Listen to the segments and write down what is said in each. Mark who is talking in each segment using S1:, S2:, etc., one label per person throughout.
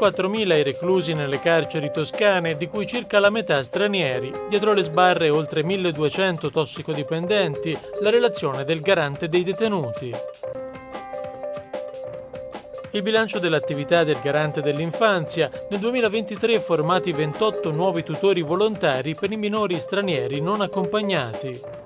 S1: 4.000 i reclusi nelle carceri toscane, di cui circa la metà stranieri. Dietro le sbarre oltre 1.200 tossicodipendenti, la relazione del garante dei detenuti. Il bilancio dell'attività del garante dell'infanzia. Nel 2023 formati 28 nuovi tutori volontari per i minori stranieri non accompagnati.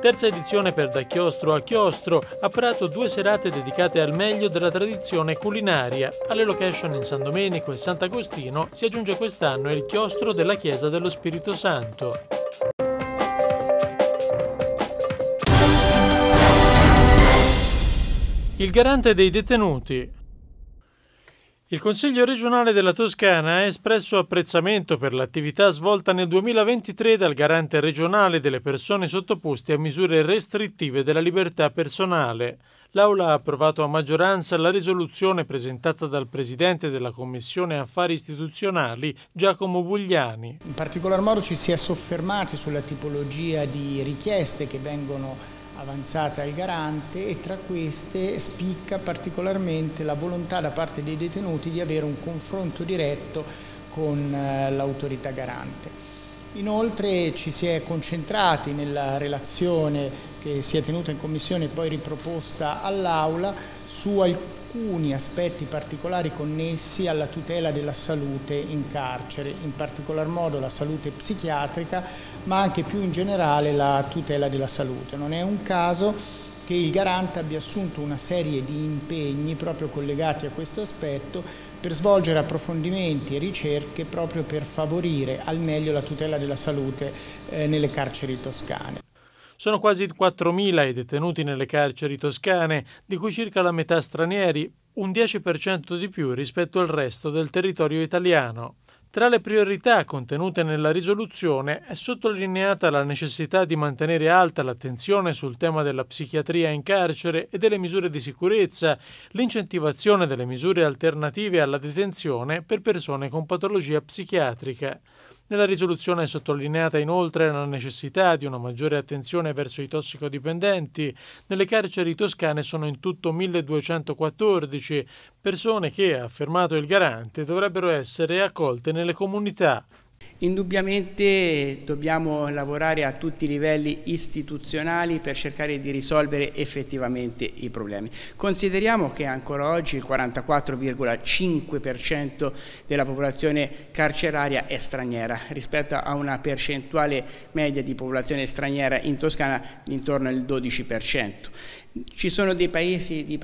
S1: Terza edizione per Da Chiostro a Chiostro, a Prato due serate dedicate al meglio della tradizione culinaria. Alle location in San Domenico e Sant'Agostino si aggiunge quest'anno il chiostro della Chiesa dello Spirito Santo. Il garante dei detenuti, il Consiglio regionale della Toscana ha espresso apprezzamento per l'attività svolta nel 2023 dal garante regionale delle persone sottoposte a misure restrittive della libertà personale. L'Aula ha approvato a maggioranza la risoluzione presentata dal Presidente della Commissione Affari Istituzionali, Giacomo Bugliani.
S2: In particolar modo ci si è soffermati sulla tipologia di richieste che vengono avanzata al garante e tra queste spicca particolarmente la volontà da parte dei detenuti di avere un confronto diretto con eh, l'autorità garante. Inoltre ci si è concentrati nella relazione che si è tenuta in commissione e poi riproposta all'Aula su alcuni alcuni aspetti particolari connessi alla tutela della salute in carcere, in particolar modo la salute psichiatrica, ma anche più in generale la tutela della salute. Non è un caso che il garante abbia assunto una serie di impegni proprio collegati a questo aspetto per svolgere approfondimenti e ricerche proprio per favorire al meglio la tutela della salute eh, nelle carceri toscane.
S1: Sono quasi 4.000 i detenuti nelle carceri toscane, di cui circa la metà stranieri, un 10% di più rispetto al resto del territorio italiano. Tra le priorità contenute nella risoluzione è sottolineata la necessità di mantenere alta l'attenzione sul tema della psichiatria in carcere e delle misure di sicurezza, l'incentivazione delle misure alternative alla detenzione per persone con patologia psichiatrica. Nella risoluzione è sottolineata inoltre la necessità di una maggiore attenzione verso i tossicodipendenti. Nelle carceri toscane sono in tutto 1214 persone che, ha affermato il garante, dovrebbero essere accolte nelle comunità. Indubbiamente
S3: dobbiamo lavorare a tutti i livelli istituzionali per cercare di risolvere effettivamente i problemi. Consideriamo che ancora oggi il 44,5% della popolazione carceraria è straniera rispetto a una percentuale media di popolazione straniera in Toscana intorno al 12%. Ci sono dei paesi di,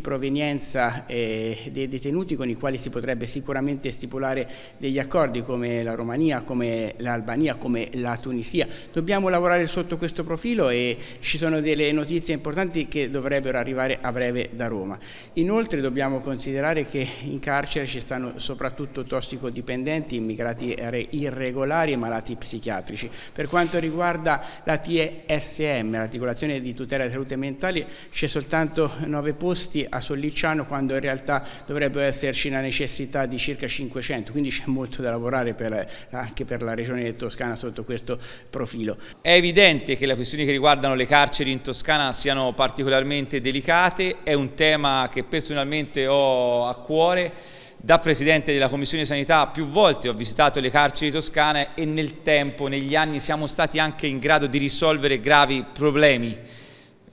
S3: provenienza eh, dei detenuti con i quali si potrebbe sicuramente stipulare degli accordi come la Romania, come l'Albania, come la Tunisia. Dobbiamo lavorare sotto questo profilo e ci sono delle notizie importanti che dovrebbero arrivare a breve da Roma. Inoltre dobbiamo considerare che in carcere ci stanno soprattutto tossicodipendenti, immigrati irregolari e malati psichiatrici. Per quanto riguarda la TSM, l'articolazione di tutela della salute mentale, ospedali c'è soltanto 9 posti a Sollicciano quando in realtà dovrebbe esserci una necessità di circa 500, quindi c'è molto da lavorare per,
S4: anche per la regione toscana sotto questo profilo. È evidente che le questioni che riguardano le carceri in Toscana siano particolarmente delicate, è un tema che personalmente ho a cuore da Presidente della Commissione Sanità più volte ho visitato le carceri toscane e nel tempo, negli anni, siamo stati anche in grado di risolvere gravi problemi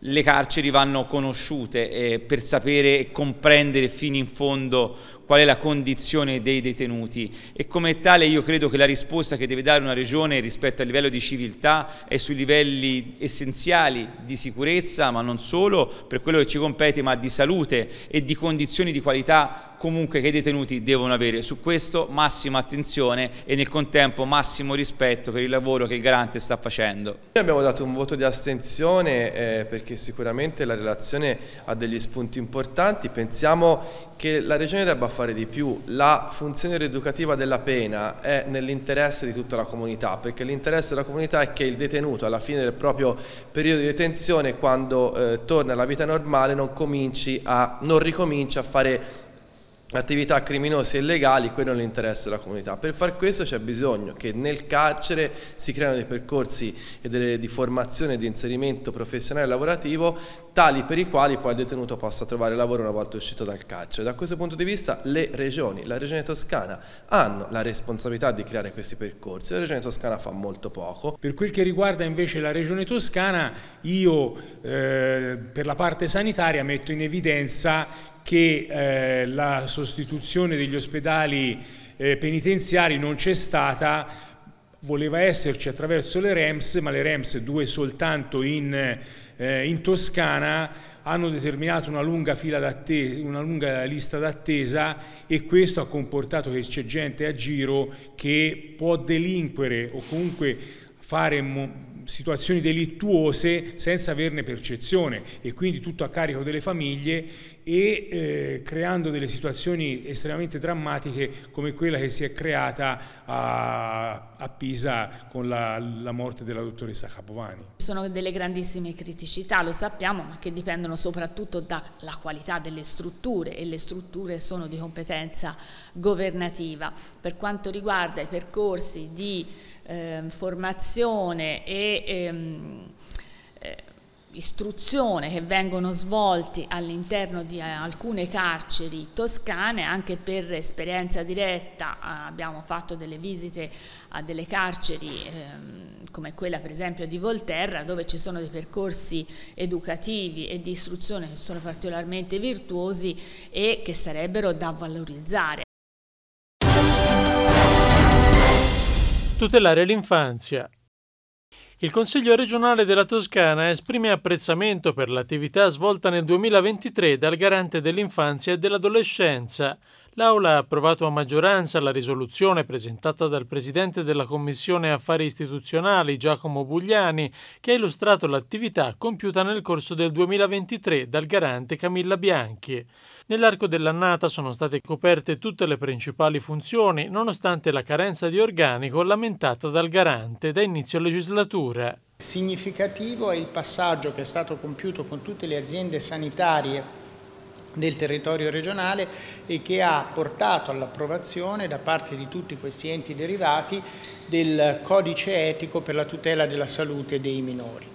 S4: le carceri vanno conosciute eh, per sapere e comprendere fino in fondo qual è la condizione dei detenuti e come tale io credo che la risposta che deve dare una regione rispetto al livello di civiltà è sui livelli essenziali di sicurezza ma non solo per quello che ci compete ma di salute e di condizioni di qualità comunque che i detenuti devono avere. Su questo massima attenzione e nel contempo
S5: massimo rispetto per il lavoro che il garante sta facendo. Noi abbiamo dato un voto di astensione eh, perché sicuramente la relazione ha degli spunti importanti, pensiamo che la Regione debba fare di più, la funzione rieducativa della pena è nell'interesse di tutta la comunità, perché l'interesse della comunità è che il detenuto alla fine del proprio periodo di detenzione, quando eh, torna alla vita normale, non, cominci a, non ricominci a fare attività criminose e illegali, quello non interessa la comunità. Per far questo c'è bisogno che nel carcere si creino dei percorsi delle, di formazione e di inserimento professionale e lavorativo tali per i quali poi il detenuto possa trovare lavoro una volta uscito dal carcere. Da questo punto di vista le regioni, la regione toscana hanno la responsabilità di creare questi percorsi, la regione toscana fa molto poco. Per quel che riguarda invece la regione toscana
S6: io eh, per la parte sanitaria metto in evidenza che eh, la sostituzione degli ospedali eh, penitenziari non c'è stata, voleva esserci attraverso le REMS, ma le REMS due soltanto in, eh, in Toscana hanno determinato una lunga, una lunga lista d'attesa e questo ha comportato che c'è gente a giro che può delinquere o comunque fare situazioni delittuose senza averne percezione e quindi tutto a carico delle famiglie e eh, creando delle situazioni estremamente drammatiche come quella che si è creata a, a Pisa con la, la, morte della dottoressa Capovani.
S5: Sono delle grandissime criticità, lo sappiamo, ma che dipendono soprattutto dalla qualità delle strutture e le strutture sono di competenza governativa. Per quanto riguarda i percorsi di eh, formazione e... Ehm, istruzione che vengono svolti all'interno di eh, alcune carceri toscane, anche per esperienza diretta eh, abbiamo fatto delle visite a delle carceri ehm, come quella per esempio di Volterra dove ci sono dei percorsi educativi e di istruzione che sono particolarmente virtuosi e che sarebbero da valorizzare.
S1: Tutelare l'infanzia il Consiglio regionale della Toscana esprime apprezzamento per l'attività svolta nel 2023 dal Garante dell'infanzia e dell'adolescenza L'Aula ha approvato a maggioranza la risoluzione presentata dal Presidente della Commissione Affari Istituzionali Giacomo Bugliani che ha illustrato l'attività compiuta nel corso del 2023 dal garante Camilla Bianchi. Nell'arco dell'annata sono state coperte tutte le principali funzioni nonostante la carenza di organico lamentata dal garante da inizio legislatura.
S2: Significativo è il passaggio che è stato compiuto con tutte le aziende sanitarie del territorio regionale e che ha portato all'approvazione da parte di tutti questi enti derivati del codice etico per la tutela della salute dei minori.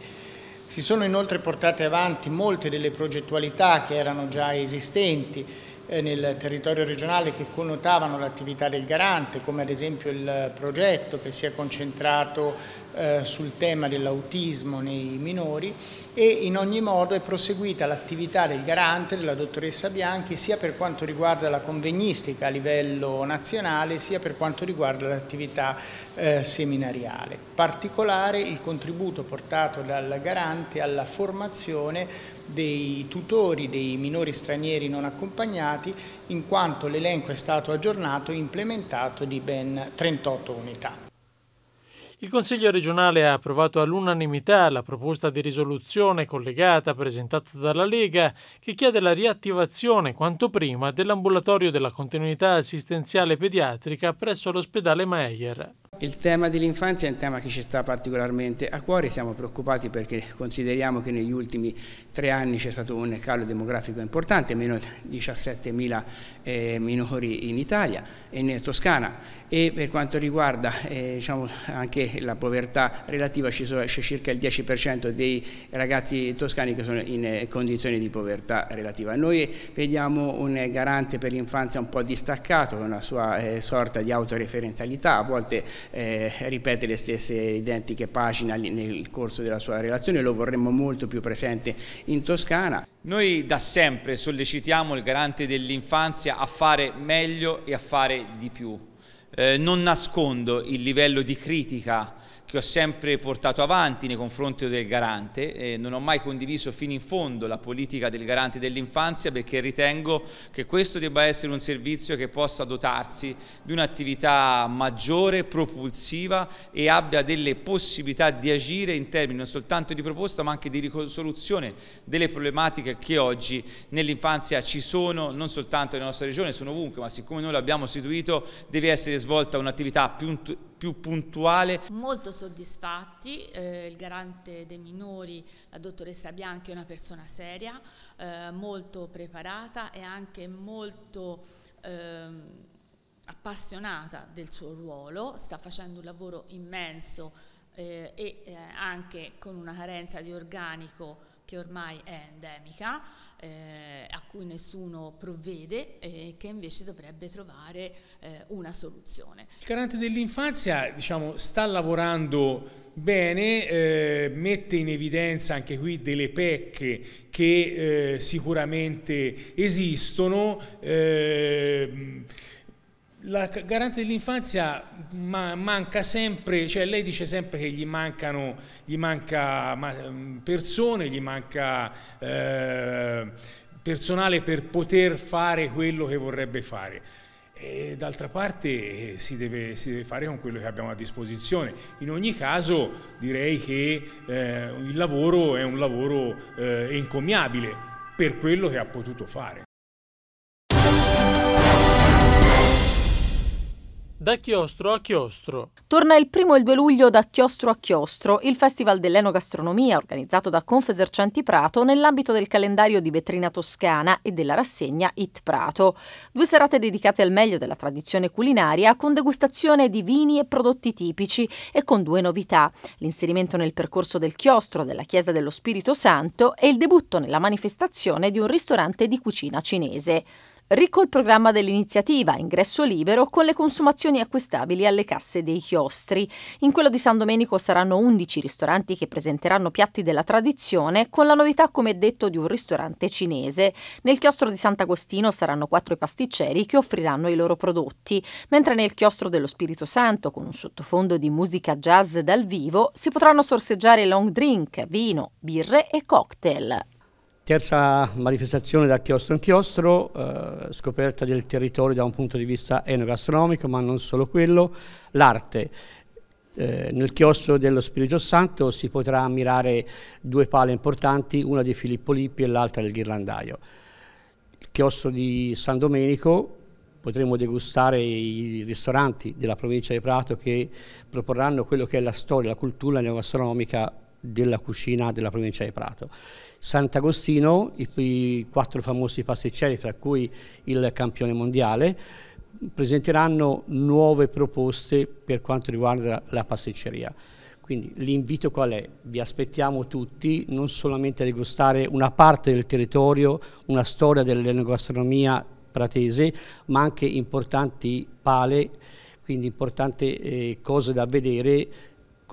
S2: Si sono inoltre portate avanti molte delle progettualità che erano già esistenti eh, nel territorio regionale che connotavano l'attività del garante, come ad esempio il progetto che si è concentrato eh, sul tema dell'autismo nei minori e in ogni modo è proseguita l'attività del garante, della dottoressa Bianchi, sia per quanto riguarda la convegnistica a livello nazionale, sia per quanto riguarda l'attività eh, seminariale. Particolare il contributo portato dal garante alla formazione dei tutori dei minori stranieri non accompagnati in quanto l'elenco è stato aggiornato e implementato di ben 38 unità.
S1: Il Consiglio regionale ha approvato all'unanimità la proposta di risoluzione collegata presentata dalla Lega che chiede la riattivazione quanto prima dell'ambulatorio della continuità assistenziale pediatrica presso l'ospedale Meyer. Il
S3: tema dell'infanzia è un tema che ci sta particolarmente a cuore, siamo preoccupati perché consideriamo che negli ultimi tre anni c'è stato un calo demografico importante, meno 17.000 eh, minori in Italia e in Toscana e per quanto riguarda eh, diciamo, anche la povertà relativa c'è circa il 10% dei ragazzi toscani che sono in eh, condizioni di povertà relativa. Noi vediamo un garante per l'infanzia un po' distaccato, una sua eh, sorta di autoreferenzialità, a volte eh, ripete le stesse identiche pagine nel corso della sua relazione, lo vorremmo molto più presente in Toscana.
S4: Noi da sempre sollecitiamo il garante dell'infanzia a fare meglio e a fare di più. Eh, non nascondo il livello di critica che ho sempre portato avanti nei confronti del garante. e non ho mai condiviso fino in fondo la politica del garante dell'infanzia perché ritengo che questo debba essere un servizio che possa dotarsi di un'attività maggiore, propulsiva e abbia delle possibilità di agire in termini non soltanto di proposta ma anche di risoluzione delle problematiche che oggi nell'infanzia ci sono, non soltanto nella nostra regione, sono ovunque, ma siccome noi l'abbiamo istituito deve essere svolta un'attività più più puntuale.
S5: Molto soddisfatti, eh, il garante dei minori, la dottoressa Bianchi è una persona seria, eh, molto preparata e anche molto eh, appassionata del suo ruolo, sta facendo un lavoro immenso eh, e eh, anche con una carenza di organico che ormai è endemica, eh, a cui nessuno provvede e eh, che invece dovrebbe trovare eh, una soluzione.
S6: Il garante dell'infanzia diciamo, sta lavorando bene, eh, mette in evidenza anche qui delle pecche che eh, sicuramente esistono eh, la garante dell'infanzia ma manca sempre, cioè lei dice sempre che gli, mancano, gli manca persone, gli manca eh, personale per poter fare quello che vorrebbe fare. E d'altra parte eh, si deve, si deve, fare con quello che abbiamo a disposizione. In ogni caso direi che eh, il lavoro è un lavoro eh, encomiabile per quello che ha potuto fare.
S1: Da chiostro a chiostro.
S7: Torna il primo e il 2 luglio da chiostro a chiostro il Festival dell'Enogastronomia organizzato da Confesercenti Prato nell'ambito del calendario di vetrina toscana e della rassegna It Prato. Due serate dedicate al meglio della tradizione culinaria con degustazione di vini e prodotti tipici e con due novità: l'inserimento nel percorso del chiostro della Chiesa dello Spirito Santo e il debutto nella manifestazione di un ristorante di cucina cinese. Ricco il programma dell'iniziativa Ingresso Libero con le consumazioni acquistabili alle casse dei chiostri. In quello di San Domenico saranno 11 ristoranti che presenteranno piatti della tradizione con la novità come detto di un ristorante cinese. Nel chiostro di Sant'Agostino saranno quattro i pasticceri che offriranno i loro prodotti, mentre nel chiostro dello Spirito Santo con un sottofondo di musica jazz dal vivo si potranno sorseggiare long drink, vino, birre e cocktail.
S8: Terza manifestazione da chiostro in chiostro, eh, scoperta del territorio da un punto di vista enogastronomico, ma non solo quello, l'arte. Eh, nel chiostro dello Spirito Santo si potrà ammirare due pale importanti, una di Filippo Lippi e l'altra del Ghirlandaio. Il chiostro di San Domenico potremo degustare i ristoranti della provincia di Prato che proporranno quello che è la storia, la cultura neogastronomica della cucina della provincia di Prato. Sant'Agostino, i, i quattro famosi pasticceri, fra cui il campione mondiale, presenteranno nuove proposte per quanto riguarda la pasticceria. Quindi l'invito qual è? Vi aspettiamo tutti non solamente a degustare una parte del territorio, una storia dell'enogastronomia pratese, ma anche importanti pale, quindi importanti eh, cose da vedere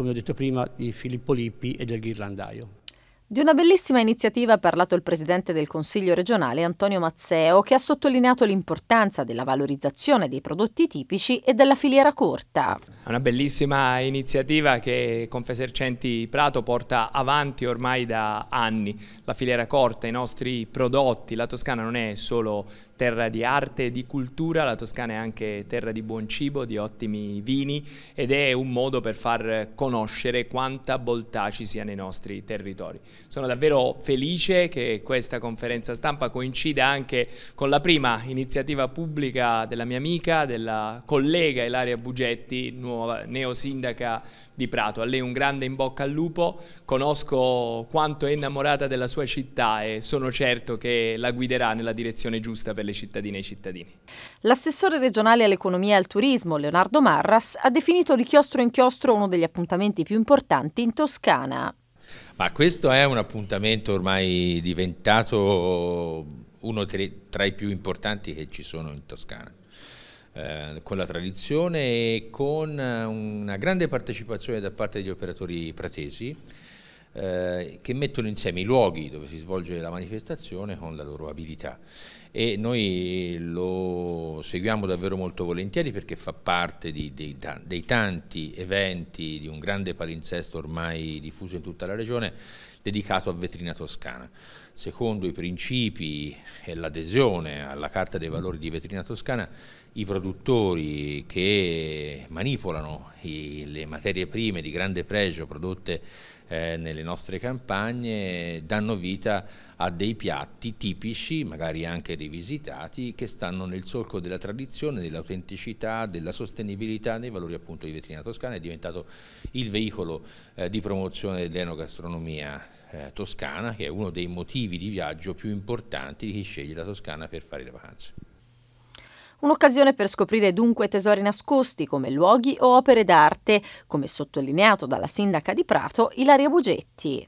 S8: come ho detto prima, di Filippo Lippi e del Ghirlandaio.
S7: Di una bellissima iniziativa ha parlato il presidente del Consiglio regionale Antonio Mazzeo, che ha sottolineato l'importanza della valorizzazione dei prodotti tipici e della filiera corta.
S4: È una bellissima iniziativa che Confesercenti Prato porta avanti ormai da anni. La filiera corta, i nostri prodotti, la Toscana non è solo terra di arte e di cultura, la Toscana è anche terra di buon cibo, di ottimi vini ed è un modo per far conoscere quanta bontà ci sia nei nostri territori. Sono davvero felice che questa conferenza stampa coincida anche con la prima iniziativa pubblica della mia amica, della collega Ilaria Bugetti, nuova neosindaca di Prato. A lei un grande in bocca al lupo, conosco quanto è innamorata della sua città e sono certo che la guiderà nella direzione giusta per le le cittadine e i cittadini.
S7: L'assessore regionale all'economia e al turismo, Leonardo Marras, ha definito di chiostro in chiostro uno degli appuntamenti più importanti in Toscana.
S9: Ma questo è un appuntamento ormai diventato uno tra i più importanti che ci sono in Toscana. Eh, con la tradizione e con una grande partecipazione da parte degli operatori pratesi eh, che mettono insieme i luoghi dove si svolge la manifestazione con la loro abilità e noi lo seguiamo davvero molto volentieri perché fa parte di, dei, dei tanti eventi di un grande palinsesto ormai diffuso in tutta la regione dedicato a vetrina toscana. Secondo i principi e l'adesione alla Carta dei Valori di Vetrina Toscana, i produttori che manipolano i, le materie prime di grande pregio prodotte eh, nelle nostre campagne danno vita a dei piatti tipici, magari anche rivisitati, che stanno nel solco della tradizione, dell'autenticità, della sostenibilità, dei valori appunto di Vetrina Toscana, è diventato il veicolo eh, di promozione dell'enogastronomia eh, toscana, che è uno dei motivi di viaggio più importanti di chi sceglie la Toscana per fare le vacanze.
S7: Un'occasione per scoprire dunque tesori nascosti come luoghi o opere d'arte, come sottolineato dalla sindaca di Prato Ilaria Bugetti.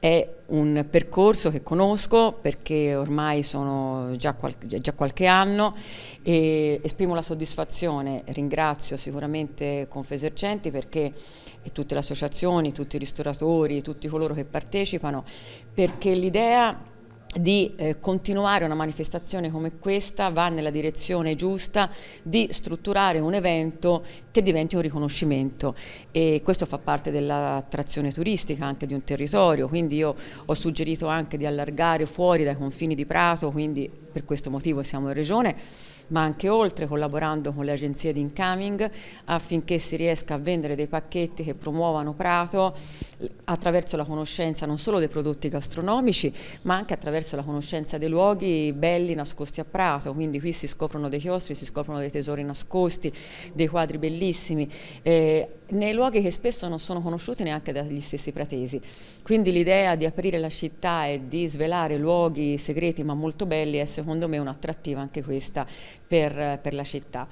S7: È un
S10: percorso che conosco perché ormai sono già, qual già, qualche anno e esprimo la soddisfazione, ringrazio sicuramente Confesercenti perché e tutte le associazioni, tutti i ristoratori, tutti coloro che partecipano, perché l'idea di eh, continuare una manifestazione come questa va nella direzione giusta di strutturare un evento che diventi un riconoscimento e questo fa parte dell'attrazione turistica anche di un territorio quindi io ho suggerito anche di allargare fuori dai confini di Prato quindi per questo motivo siamo in regione ma anche oltre, collaborando con le agenzie di incoming affinché si riesca a vendere dei pacchetti che promuovano Prato attraverso la conoscenza non solo dei prodotti gastronomici, ma anche attraverso la conoscenza dei luoghi belli nascosti a Prato. Quindi qui si scoprono dei chiostri, si scoprono dei tesori nascosti, dei quadri bellissimi. Eh, nei luoghi che spesso non sono conosciuti neanche dagli stessi pratesi. Quindi l'idea di aprire la città e di svelare luoghi segreti ma molto belli è secondo me un'attrattiva anche questa per, per la città.